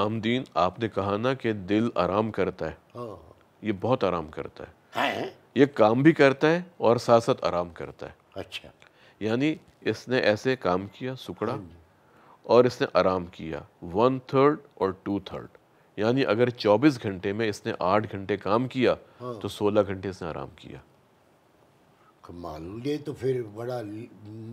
इमाम दीन आपने कहा ना कि दिल आराम करता है हाँ। ये बहुत आराम करता है, है? ये काम भी करता है और साथ साथ आराम करता है अच्छा यानी इसने ऐसे काम किया सुकड़ा हम्म। और इसने आराम किया वन थर्ड और टू थर्ड यानी अगर 24 घंटे में इसने 8 घंटे काम किया हाँ। तो 16 घंटे इसने आराम किया कमाल ये तो फिर बड़ा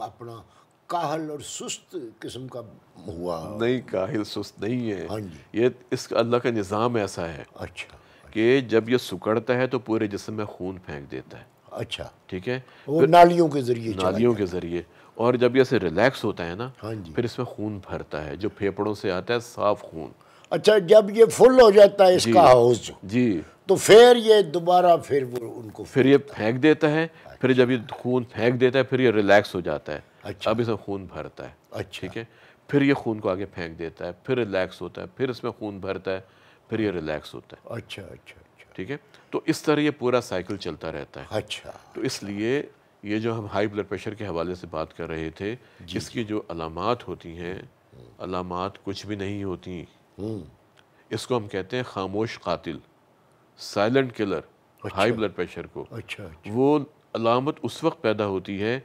अपना काहल और सुस्त किस्म का हुआ नहीं काहिल सुस्त नहीं है हाँ ये इस अल्लाह का निज़ाम ऐसा है अच्छा कि जब ये सुकड़ता है तो पूरे जिसम में खून फेंक देता है अच्छा ठीक है वो नालियों के जरिए नालियों के जरिए और जब ये ऐसे रिलैक्स होता है ना हाँ जी फिर इसमें खून भरता है जो फेफड़ों से आता है साफ खून अच्छा जब ये फुल हो जाता है इसका हाउस जी तो फिर ये दोबारा फिर वो उनको फिर ये फेंक देता है अच्छा। फिर जब ये खून फेंक देता है फिर ये रिलैक्स हो जाता है अच्छा अब इसमें खून भरता है अच्छा ठीक है फिर ये खून को आगे फेंक देता है फिर रिलैक्स होता है फिर इसमें खून भरता है फिर ये रिलैक्स होता है अच्छा अच्छा अच्छा ठीक है तो इस तरह ये पूरा साइकिल चलता रहता है अच्छा तो इसलिए ये जो हम हाई ब्लड प्रेशर के हवाले से बात कर रहे थे इसकी जो अलामत होती हैं अलामत कुछ भी नहीं होती हम्म। इसको हम कहते हैं खामोश कातिल साइलेंट किलर अच्छा, हाई ब्लड प्रेशर को अच्छा, अच्छा। वो अलामत उस वक्त पैदा होती है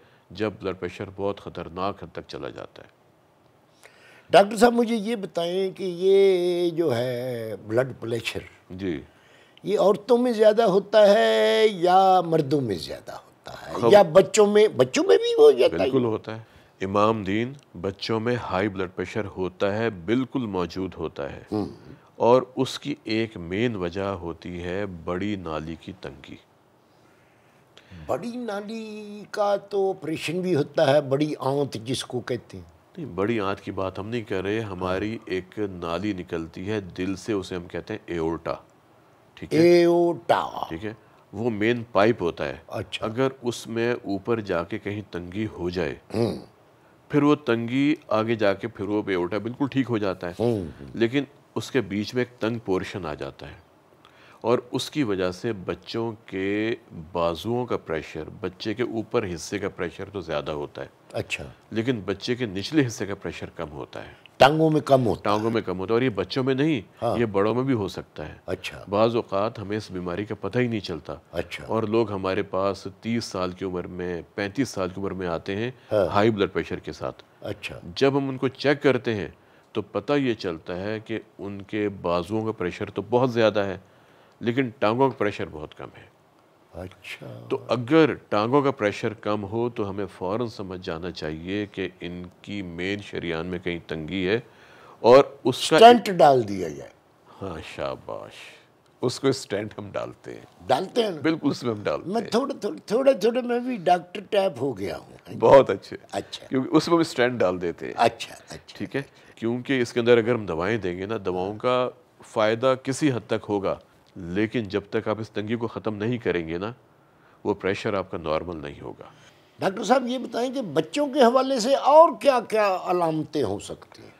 जब ब्लड प्रेशर बहुत ख़तरनाक हद तक चला जाता है डॉक्टर साहब मुझे ये बताएं कि ये जो है ब्लड प्रेशर जी ये औरतों में ज़्यादा होता है या मर्दों में ज़्यादा होता है या बच्चों में बच्चों में भी हो जाता है बिल्कुल होता है इमाम दीन बच्चों में हाई ब्लड प्रेशर होता है बिल्कुल मौजूद होता है हम्म। और उसकी एक मेन वजह होती है बड़ी नाली की तंगी बड़ी नाली का तो ऑपरेशन भी होता है बड़ी आंत जिसको कहते हैं नहीं बड़ी आंत की बात हम नहीं कर रहे हमारी एक नाली निकलती है दिल से उसे हम कहते हैं एओटा ठीक है एओटा ठीक है वो मेन पाइप होता है अच्छा अगर उसमें ऊपर जाके कहीं तंगी हो जाए हम्म। फिर वो तंगी आगे जाके फिर वो एओटा बिल्कुल ठीक हो जाता है हम्म, हम्म। लेकिन उसके बीच में एक तंग पोर्शन आ जाता है और उसकी वजह से बच्चों के बाजुओं का प्रेशर बच्चे के ऊपर हिस्से का प्रेशर तो ज़्यादा होता है अच्छा लेकिन बच्चे के निचले हिस्से का प्रेशर कम होता है टांगों में कम होता टांगों में कम होता है और ये बच्चों में नहीं हाँ। ये बड़ों में भी हो सकता है अच्छा बाज़ अवत हमें इस बीमारी का पता ही नहीं चलता अच्छा और लोग हमारे पास तीस साल की उम्र में पैंतीस साल की उम्र में आते हैं हाँ। हाई ब्लड प्रेशर के साथ अच्छा जब हम उनको चेक करते हैं तो पता ये चलता है कि उनके बाजुओं का प्रेशर तो बहुत ज़्यादा है लेकिन टांगों का प्रेशर बहुत कम है अच्छा तो अगर टांगों का प्रेशर कम हो तो हमें फ़ौर समझ जाना चाहिए कि इनकी मेन शरियान में कहीं तंगी है और उसका स्टेंट डाल दिया जाए हाँ शाबाश उसको स्टेंट हम डालते हैं डालते हैं बिल्कुल उसमें हम डालते मैं थोड़े थोड़े थोड़े थोड़े मैं भी डॉक्टर टैप हो गया हूँ बहुत अच्छे अच्छा क्योंकि उसमें भी स्टेंट डाल देते हैं अच्छा अच्छा ठीक है क्योंकि इसके अंदर अगर हम दवाएं देंगे ना दवाओं का फ़ायदा किसी हद तक होगा लेकिन जब तक आप इस तंगी को ख़त्म नहीं करेंगे ना वो प्रेशर आपका नॉर्मल नहीं होगा डॉक्टर साहब ये बताएं कि बच्चों के हवाले से और क्या क्या अलामतें हो सकती हैं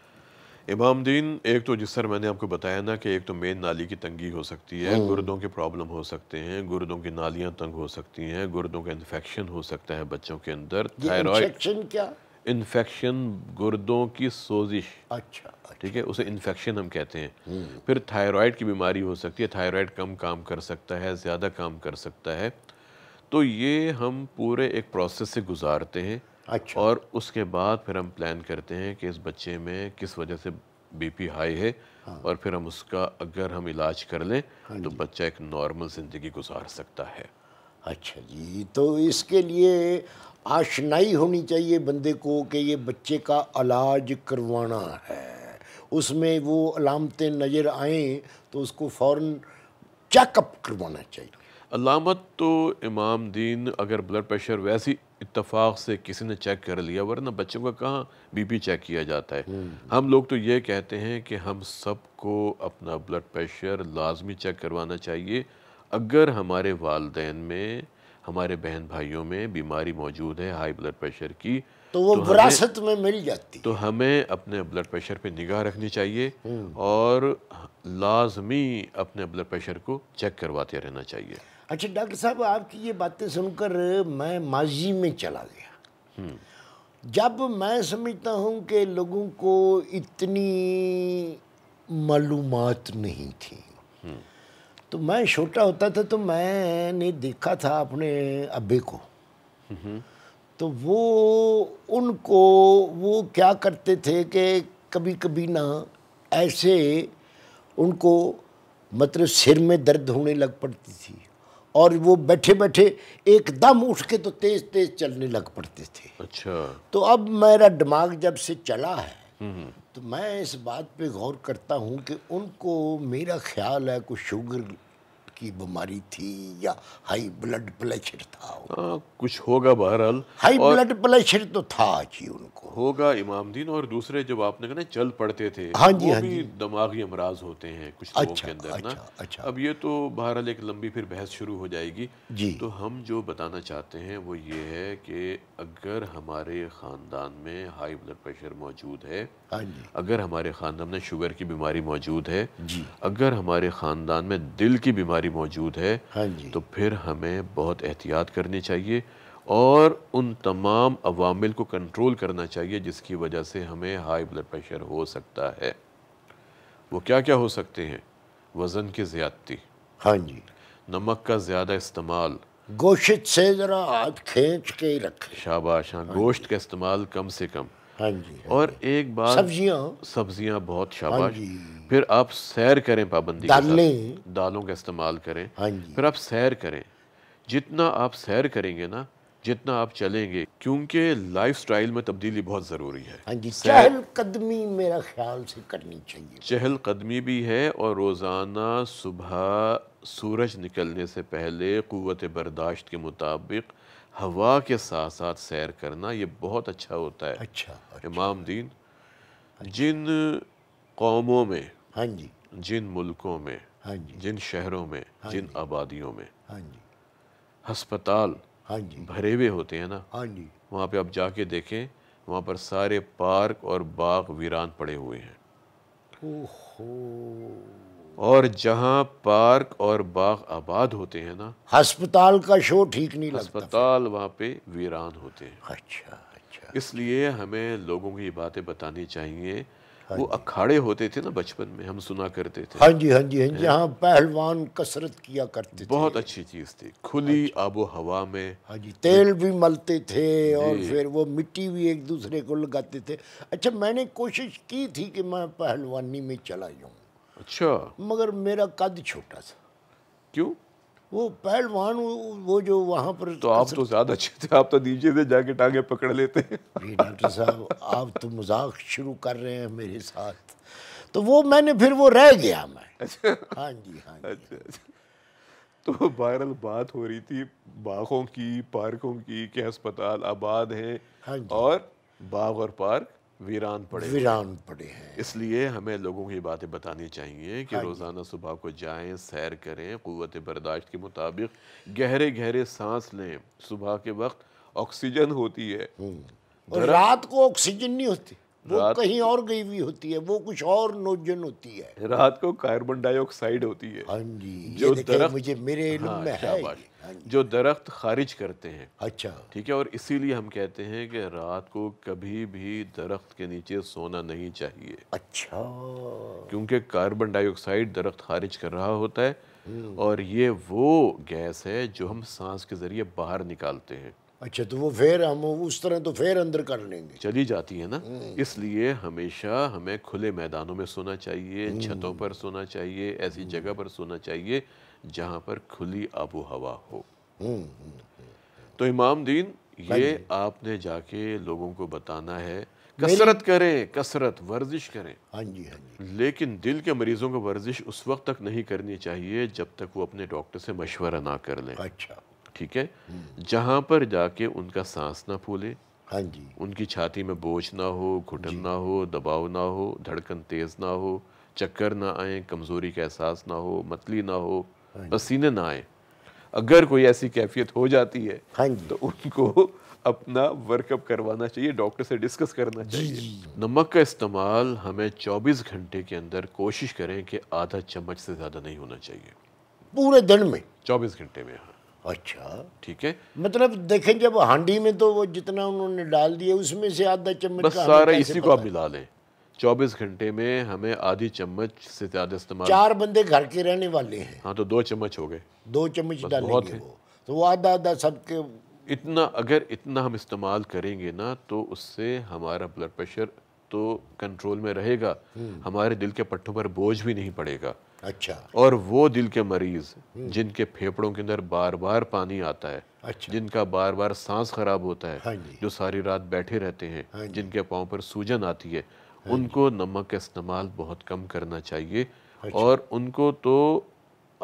इमाम दीन एक तो जिस तरह मैंने आपको बताया ना कि एक तो मेन नाली की तंगी हो सकती है हम्म। गुर्दों के प्रॉब्लम हो सकते हैं गुर्दों की नालियां तंग हो सकती हैं गुर्दों का इन्फेक्शन हो सकता है बच्चों के अंदर थायराइड क्या इन्फेक्शन गुर्दों की सोजिश अच्छा, अच्छा ठीक है उसे इन्फेक्शन हम कहते हैं हम्म। फिर थायराइड की बीमारी हो सकती है थायराइड कम काम कर सकता है ज़्यादा काम कर सकता है तो ये हम पूरे एक प्रोसेस से गुजारते हैं अच्छा और उसके बाद फिर हम प्लान करते हैं कि इस बच्चे में किस वजह से बीपी हाई है हाँ। और फिर हम उसका अगर हम इलाज कर लें हाँ तो बच्चा एक नॉर्मल ज़िंदगी गुजार सकता है अच्छा जी तो इसके लिए आशनाई होनी चाहिए बंदे को कि ये बच्चे का इलाज करवाना है उसमें वो अलामतें नज़र आएँ तो उसको फ़ौर चेकअप करवाना चाहिए अलामत तो इमाम दीन अगर ब्लड प्रेशर वैसी इतफाक़ से किसी ने चेक कर लिया वरना बच्चों का कहाँ बीपी चेक किया जाता है हम्म। हम लोग तो ये कहते हैं कि हम सबको अपना ब्लड प्रेशर लाजमी चेक करवाना चाहिए अगर हमारे वालदेन में हमारे बहन भाइयों में बीमारी मौजूद है हाई ब्लड प्रेशर की तो वो तो विरासत में मिल जाती तो हमें अपने ब्लड प्रेशर पे निगाह रखनी चाहिए हम्म। और लाजमी अपने ब्लड प्रेशर को चेक करवाते रहना चाहिए अच्छा डॉक्टर साहब आपकी ये बातें सुनकर मैं माजी में चला गया हम्म। जब मैं समझता हूँ कि लोगों को इतनी मालूमात नहीं थी हम्म। तो मैं छोटा होता था तो मैंने देखा था अपने अबे को हम्म। तो वो उनको वो क्या करते थे कि कभी कभी ना ऐसे उनको मतलब सिर में दर्द होने लग पड़ती थी और वो बैठे बैठे एकदम उठ के तो तेज तेज चलने लग पड़ते थे अच्छा तो अब मेरा दिमाग जब से चला है हम्म। तो मैं इस बात पे गौर करता हूँ कि उनको मेरा ख्याल है कुछ शुगर की बीमारी थी या हाई ब्लड प्रेशर था आ, हाँ, कुछ होगा बहरहाल हाई ब्लड प्रेशर तो था जी उनको होगा इमाम दीन और दूसरे जब आपने कहा चल पड़ते थे हाँ जी वो हाँ भी दमागी अमराज होते हैं कुछ अच्छा, के अंदर अच्छा, ना अच्छा अब ये तो बहरहाल एक लंबी फिर बहस शुरू हो जाएगी जी तो हम जो बताना चाहते हैं वो ये है कि अगर हमारे ख़ानदान में हाई ब्लड प्रेशर मौजूद है हाँ अगर हमारे ख़ानदान में शुगर की बीमारी मौजूद है अगर हमारे ख़ानदान में दिल की बीमारी मौजूद है हाँ जी तो फिर हमें बहुत एहतियात करनी चाहिए और उन तमाम अवामिल को कंट्रोल करना चाहिए जिसकी वजह से हमें हाई ब्लड प्रेशर हो सकता है वो क्या क्या हो सकते हैं वज़न की ज़्यादती हाँ जी नमक का ज़्यादा इस्तेमाल गोश्त से ज़रा हाथ खींच के रखें शाबाश हाँ, हाँ गोश्त का इस्तेमाल कम से कम हाँ जी हाँ और जी। एक बार सब्जियाँ सब्जियां बहुत हाँ शाबाश हाँ फिर आप सैर करें पाबंदी दालें दालों का इस्तेमाल करें हाँ जी फिर आप सैर करें जितना आप सैर करेंगे ना जितना आप चलेंगे क्योंकि लाइफ स्टाइल में तब्दीली बहुत ज़रूरी है हाँ जी चहल कदमी मेरा ख्याल से करनी चाहिए चहल कदमी भी है और रोज़ाना सुबह सूरज निकलने से पहले क़वत बर्दाश्त के मुताबिक हवा के साथ साथ सैर करना ये बहुत अच्छा होता है अच्छा, अच्छा इमाम दीन अच्छा। जिन कौमों में हाँ जी जिन मुल्कों में हाँ जी जिन शहरों में हाँ जिन आबादियों में हाँ जी हस्पताल हाँ जी भरे हुए होते हैं ना हाँ जी वहाँ पे आप जाके देखें वहाँ पर सारे पार्क और बाग वीरान पड़े हुए हैं ओहो और जहाँ पार्क और बाग आबाद होते हैं ना अस्पताल का शो ठीक नहीं लगता अस्पताल वहाँ पे वीरान होते हैं अच्छा अच्छा इसलिए हमें लोगों की बातें बतानी चाहिए हाँ वो अखाड़े होते थे ना बचपन में हम सुना करते थे हाँ जी हाँ जी हाँ जी हाँ पहलवान कसरत किया करते बहुत थे बहुत अच्छी चीज़ थी खुली अच्छा। आबो हवा में हाँ जी तेल भी मलते थे और फिर वो मिट्टी भी एक दूसरे को लगाते थे अच्छा मैंने कोशिश की थी कि मैं पहलवानी में चला जाऊँ अच्छा मगर मेरा कद छोटा था क्यों वो पहलवान वो जो वहाँ पर तो आप तो ज्यादा अच्छे थे आप तो नीचे से जाके टांगे पकड़ लेते हैं डॉक्टर साहब आप तो मजाक शुरू कर रहे हैं मेरे साथ तो वो मैंने फिर वो रह गया मैं अच्छा हाँ जी हाँ जी अच्छा, अच्छा। तो वायरल बात हो रही थी बाघों की पार्कों की के अस्पताल आबाद हैं हाँ और बाघ और पार्क वीरान पड़े वीरान पड़े हैं इसलिए हमें लोगों को ये बातें बतानी चाहिए कि हाँ रोज़ाना सुबह को जाएं सैर करें क़वत बर्दाश्त के मुताबिक गहरे गहरे सांस लें सुबह के वक्त ऑक्सीजन होती है हम्म। रात को ऑक्सीजन नहीं होती वो कहीं और गई हुई होती है वो कुछ और नोजन होती है रात को कार्बन डाइऑक्साइड होती है हाँ जी जो दरख्त मुझे मेरे हाँ, में है हाँ जो दरख्त खारिज करते हैं अच्छा ठीक है और इसीलिए हम कहते हैं कि रात को कभी भी दरख्त के नीचे सोना नहीं चाहिए अच्छा क्योंकि कार्बन डाइऑक्साइड दरख्त खारिज कर रहा होता है हम्म। और ये वो गैस है जो हम सांस के ज़रिए बाहर निकालते हैं अच्छा तो वो फिर हम उस तरह तो फिर अंदर कर लेंगे चली जाती है ना हम्म। इसलिए हमेशा हमें खुले मैदानों में सोना चाहिए हम्म। छतों पर सोना चाहिए ऐसी हम्म। जगह पर सोना चाहिए जहाँ पर खुली आबो हवा हो तो इमाम दीन ये हाँ आपने जाके लोगों को बताना है कसरत करें कसरत वर्जिश करें हाँ जी हाँ जी लेकिन दिल के मरीजों को वर्जिश उस वक्त तक नहीं करनी चाहिए जब तक वो अपने डॉक्टर से मशवरा ना कर लें अच्छा ठीक है जहाँ पर जाके उनका सांस ना फूले हाँ जी उनकी छाती में बोझ ना हो घुटन ना हो दबाव ना हो धड़कन तेज़ ना हो चक्कर ना आए कमज़ोरी का एहसास ना हो मतली ना हो हाँ पसीने ना आए अगर कोई ऐसी कैफियत हो जाती है हाँ जी। तो उनको अपना वर्कअप करवाना चाहिए डॉक्टर से डिस्कस करना चाहिए नमक का इस्तेमाल हमें 24 घंटे के अंदर कोशिश करें कि आधा चम्मच से ज़्यादा नहीं होना चाहिए पूरे दिन में 24 घंटे में हाँ अच्छा ठीक है मतलब देखें जब हांडी में तो वो जितना उन्होंने डाल दिया उसमें से आधा चम्मच बस सारा इसी को आप मिला लें चौबीस घंटे में हमें आधी चम्मच से ज्यादा इस्तेमाल चार बंदे घर के रहने वाले हैं हाँ तो दो चम्मच हो गए दो चम्मच डालेंगे वो तो वो आधा आधा सबके इतना अगर इतना हम इस्तेमाल करेंगे ना तो उससे हमारा ब्लड प्रेशर तो कंट्रोल में रहेगा हम्म। हमारे दिल के पट्टों पर बोझ भी नहीं पड़ेगा अच्छा और वो दिल के मरीज हम्म। जिनके फेफड़ों के अंदर बार बार पानी आता है अच्छा जिनका बार बार सांस खराब होता है हाँ जो सारी रात बैठे रहते हैं हाँ जिनके पाँव पर सूजन आती है हाँ उनको नमक का इस्तेमाल बहुत कम करना चाहिए अच्छा। और उनको तो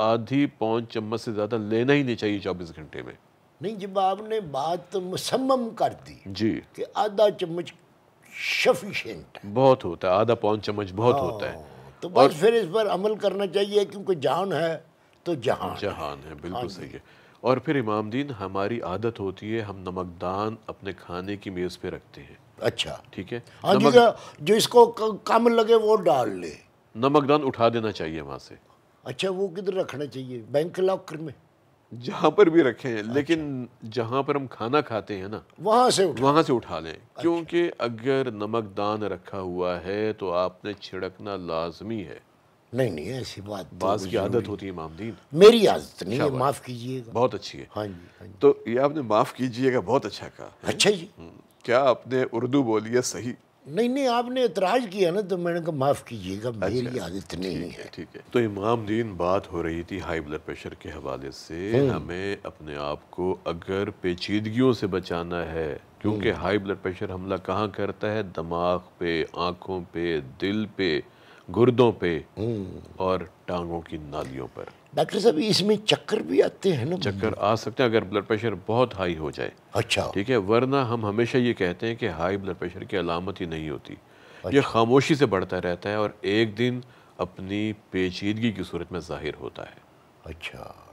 आधी पौन चम्मच से ज़्यादा लेना ही नहीं चाहिए चौबीस घंटे में नहीं जब आपने बात मुसम्म कर दी जी कि आधा चम्मच शफिशेंट बहुत होता है आधा पौन चम्मच बहुत हाँ। होता है तो बस फिर इस पर अमल करना चाहिए क्योंकि जान है तो जहान जहान है, बिल्कुल हाँ सही है और फिर इमाम दीन हमारी आदत होती है हम नमकदान अपने खाने की मेज़ पे रखते हैं अच्छा ठीक है हाँ नमक... जो इसको कम लगे वो डाल ले नमकदान उठा देना चाहिए वहाँ से अच्छा वो किधर रखना चाहिए बैंक लॉकर में जहाँ पर भी रखे हैं अच्छा। लेकिन जहाँ पर हम खाना खाते हैं ना वहाँ से उठा वहाँ से उठा लें अच्छा। क्योंकि अगर दान रखा हुआ है तो आपने छिड़कना लाजमी है नहीं नहीं ऐसी बात तो बास की आदत होती है मामदीन मेरी आदत नहीं है माफ़ कीजिएगा बहुत अच्छी है हाँ जी हाँ तो ये आपने माफ़ कीजिएगा बहुत अच्छा कहा अच्छा जी हम्म। क्या आपने उर्दू बोली है सही नहीं नहीं आपने इतराज किया ना तो मैंने कहा माफ़ कीजिएगा अच्छा, मेरी आदत अच्छा, नहीं है ठीक है तो इमाम दीन बात हो रही थी हाई ब्लड प्रेशर के हवाले से हम्म। हमें अपने आप को अगर पेचीदगियों से बचाना है क्योंकि हम्म। हाई ब्लड प्रेशर हमला कहाँ करता है दिमाग पे आँखों पे दिल पे गुर्दों पे हम्म। और टांगों की नालियों पर डॉक्टर साहब इसमें चक्कर भी आते हैं ना चक्कर आ सकते हैं अगर ब्लड प्रेशर बहुत हाई हो जाए अच्छा ठीक है वरना हम हमेशा ये कहते हैं कि हाई ब्लड प्रेशर की अलामत ही नहीं होती अच्छा। ये खामोशी से बढ़ता रहता है और एक दिन अपनी पेचीदगी की सूरत में जाहिर होता है अच्छा